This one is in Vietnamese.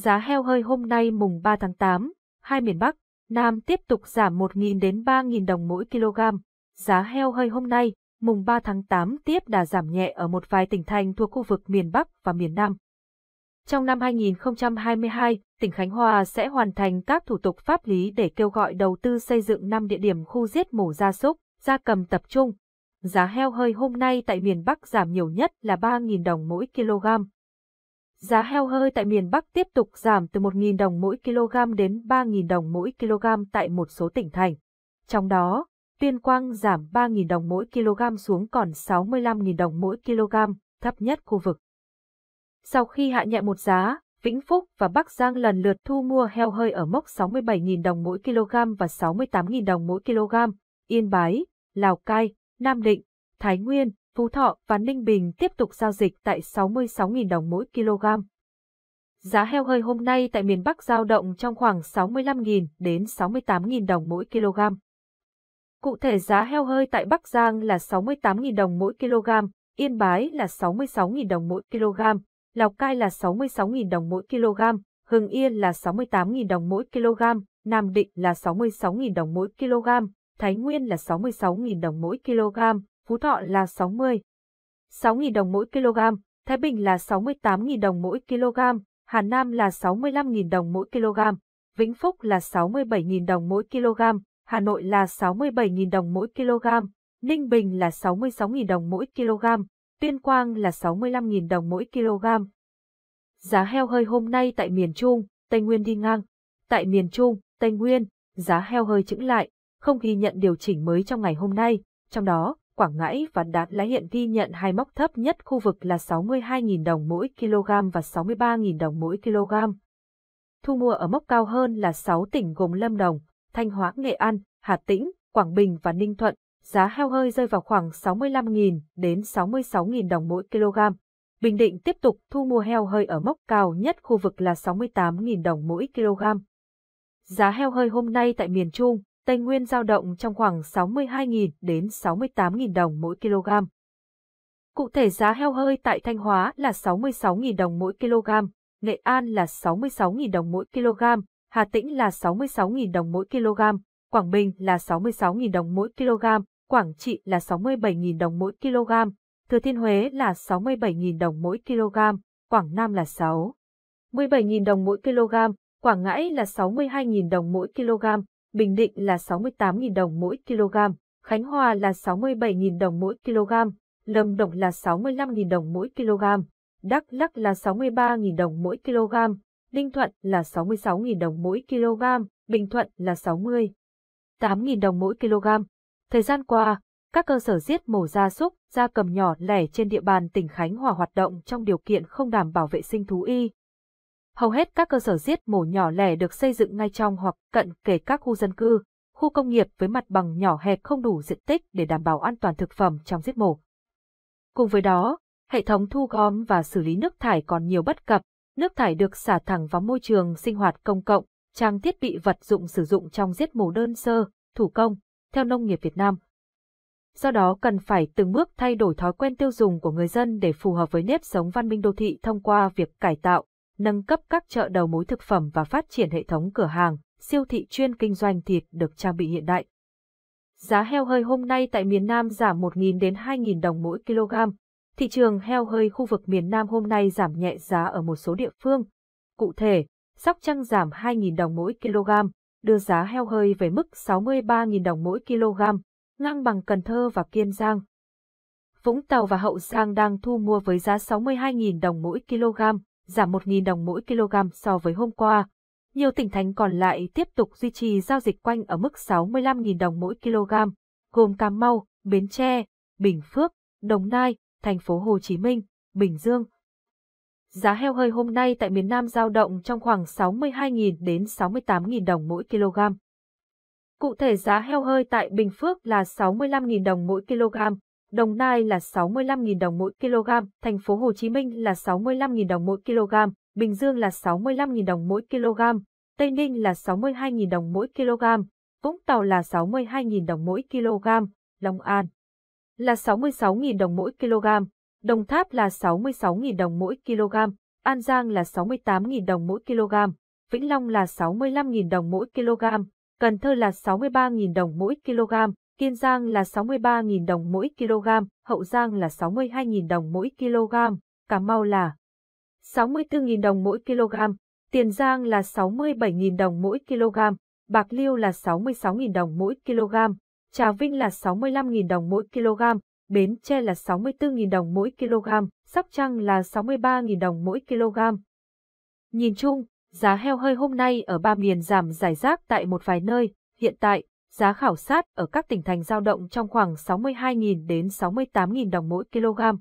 giá heo hơi hôm nay mùng 3 tháng 8, hai miền Bắc, Nam tiếp tục giảm 1.000 đến 3.000 đồng mỗi kg. Giá heo hơi hôm nay, mùng 3 tháng 8 tiếp đà giảm nhẹ ở một vài tỉnh thành thuộc khu vực miền Bắc và miền Nam. Trong năm 2022, tỉnh Khánh Hòa sẽ hoàn thành các thủ tục pháp lý để kêu gọi đầu tư xây dựng 5 địa điểm khu giết mổ gia súc, gia cầm tập trung. Giá heo hơi hôm nay tại miền Bắc giảm nhiều nhất là 3.000 đồng mỗi kg, Giá heo hơi tại miền Bắc tiếp tục giảm từ 1.000 đồng mỗi kg đến 3.000 đồng mỗi kg tại một số tỉnh thành. Trong đó, Tuyên Quang giảm 3.000 đồng mỗi kg xuống còn 65.000 đồng mỗi kg, thấp nhất khu vực. Sau khi hạ nhẹ một giá, Vĩnh Phúc và Bắc Giang lần lượt thu mua heo hơi ở mốc 67.000 đồng mỗi kg và 68.000 đồng mỗi kg, Yên Bái, Lào Cai, Nam Định, Thái Nguyên, Phú Thọ và Ninh Bình tiếp tục giao dịch tại 66.000 đồng mỗi kg. Giá heo hơi hôm nay tại miền Bắc giao động trong khoảng 65.000 đến 68.000 đồng mỗi kg. Cụ thể giá heo hơi tại Bắc Giang là 68.000 đồng mỗi kg, Yên Bái là 66.000 đồng mỗi kg, Lào Cai là 66.000 đồng mỗi kg, Hưng Yên là 68.000 đồng mỗi kg, Nam Định là 66.000 đồng mỗi kg, Thái Nguyên là 66.000 đồng mỗi kg, Phú Thọ là 60. 6.000 đồng mỗi kg, Thái Bình là 68.000 đồng mỗi kg, Hà Nam là 65.000 đồng mỗi kg, Vĩnh Phúc là 67.000 đồng mỗi kg, Hà Nội là 67.000 đồng mỗi kg, Ninh Bình là 66.000 đồng mỗi kg, Tuyên Quang là 65.000 đồng mỗi kg. Giá heo hơi hôm nay tại miền Trung, Tây Nguyên đi ngang. Tại miền Trung, Tây Nguyên, giá heo hơi chững lại, không ghi nhận điều chỉnh mới trong ngày hôm nay, trong đó, Quảng Ngãi và Đà Lái hiện ghi nhận hai mốc thấp nhất khu vực là 62.000 đồng mỗi kg và 63.000 đồng mỗi kg. Thu mua ở mốc cao hơn là 6 tỉnh gồm Lâm Đồng, Thanh Hóa, Nghệ An, Hà Tĩnh, Quảng Bình và Ninh Thuận, giá heo hơi rơi vào khoảng 65.000 đến 66.000 đồng mỗi kg. Bình Định tiếp tục thu mua heo hơi ở mốc cao nhất khu vực là 68.000 đồng mỗi kg. Giá heo hơi hôm nay tại miền Trung, Tây Nguyên giao động trong khoảng 62.000 đến 68.000 đồng mỗi kg. Cụ thể giá heo hơi tại Thanh Hóa là 66.000 đồng mỗi kg, Nghệ An là 66.000 đồng mỗi kg, Hà Tĩnh là 66.000 đồng mỗi kg, Quảng Bình là 66.000 đồng mỗi kg, Quảng Trị là 67.000 đồng mỗi kg, Thừa Thiên Huế là 67.000 đồng mỗi kg, Quảng Nam là 6. 17.000 đồng mỗi kg, Quảng Ngãi là 62.000 đồng mỗi kg, Bình Định là 68.000 đồng mỗi kg, Khánh Hòa là 67.000 đồng mỗi kg, Lâm Đồng là 65.000 đồng mỗi kg, Đắk Lắc là 63.000 đồng mỗi kg, Ninh Thuận là 66.000 đồng mỗi kg, Bình Thuận là 60. 8.000 đồng mỗi kg. Thời gian qua, các cơ sở giết mổ gia súc, gia cầm nhỏ lẻ trên địa bàn tỉnh Khánh Hòa hoạt động trong điều kiện không đảm bảo vệ sinh thú y, Hầu hết các cơ sở giết mổ nhỏ lẻ được xây dựng ngay trong hoặc cận kề các khu dân cư, khu công nghiệp với mặt bằng nhỏ hẹp không đủ diện tích để đảm bảo an toàn thực phẩm trong giết mổ. Cùng với đó, hệ thống thu gom và xử lý nước thải còn nhiều bất cập, nước thải được xả thẳng vào môi trường sinh hoạt công cộng, trang thiết bị vật dụng sử dụng trong giết mổ đơn sơ, thủ công, theo nông nghiệp Việt Nam. Do đó cần phải từng bước thay đổi thói quen tiêu dùng của người dân để phù hợp với nếp sống văn minh đô thị thông qua việc cải tạo, nâng cấp các chợ đầu mối thực phẩm và phát triển hệ thống cửa hàng, siêu thị chuyên kinh doanh thịt được trang bị hiện đại. Giá heo hơi hôm nay tại miền Nam giảm 1.000 đến 2.000 đồng mỗi kg. Thị trường heo hơi khu vực miền Nam hôm nay giảm nhẹ giá ở một số địa phương. Cụ thể, Sóc Trăng giảm 2.000 đồng mỗi kg, đưa giá heo hơi về mức 63.000 đồng mỗi kg, ngang bằng Cần Thơ và Kiên Giang. Vũng Tàu và Hậu Giang đang thu mua với giá 62.000 đồng mỗi kg, giảm 1.000 đồng mỗi kg so với hôm qua. Nhiều tỉnh thành còn lại tiếp tục duy trì giao dịch quanh ở mức 65.000 đồng mỗi kg, gồm Cà Mau, Bến Tre, Bình Phước, Đồng Nai, thành phố Hồ Chí Minh, Bình Dương. Giá heo hơi hôm nay tại miền Nam giao động trong khoảng 62.000 đến 68.000 đồng mỗi kg. Cụ thể giá heo hơi tại Bình Phước là 65.000 đồng mỗi kg, Đồng Nai là 65.000 đồng mỗi kg, thành phố Hồ Chí Minh là 65.000 đồng mỗi kg, Bình Dương là 65.000 đồng mỗi kg, Tây Ninh là 62.000 đồng mỗi kg, Vũng Tàu là 62.000 đồng mỗi kg, Long An là 66.000 đồng mỗi kg, Đồng Tháp là 66.000 đồng mỗi kg, An Giang là 68.000 đồng mỗi kg, Vĩnh Long là 65.000 đồng mỗi kg, Cần Thơ là 63.000 đồng mỗi kg, Kiên Giang là 63.000 đồng mỗi kg, Hậu Giang là 62.000 đồng mỗi kg, Cà Mau là 64.000 đồng mỗi kg, Tiền Giang là 67.000 đồng mỗi kg, Bạc Liêu là 66.000 đồng mỗi kg, Trà Vinh là 65.000 đồng mỗi kg, Bến Tre là 64.000 đồng mỗi kg, Sóc Trăng là 63.000 đồng mỗi kg. Nhìn chung, giá heo hơi hôm nay ở ba miền giảm giải rác tại một vài nơi, hiện tại giá khảo sát ở các tỉnh thành giao động trong khoảng 62.000 đến 68.000 đồng mỗi kg.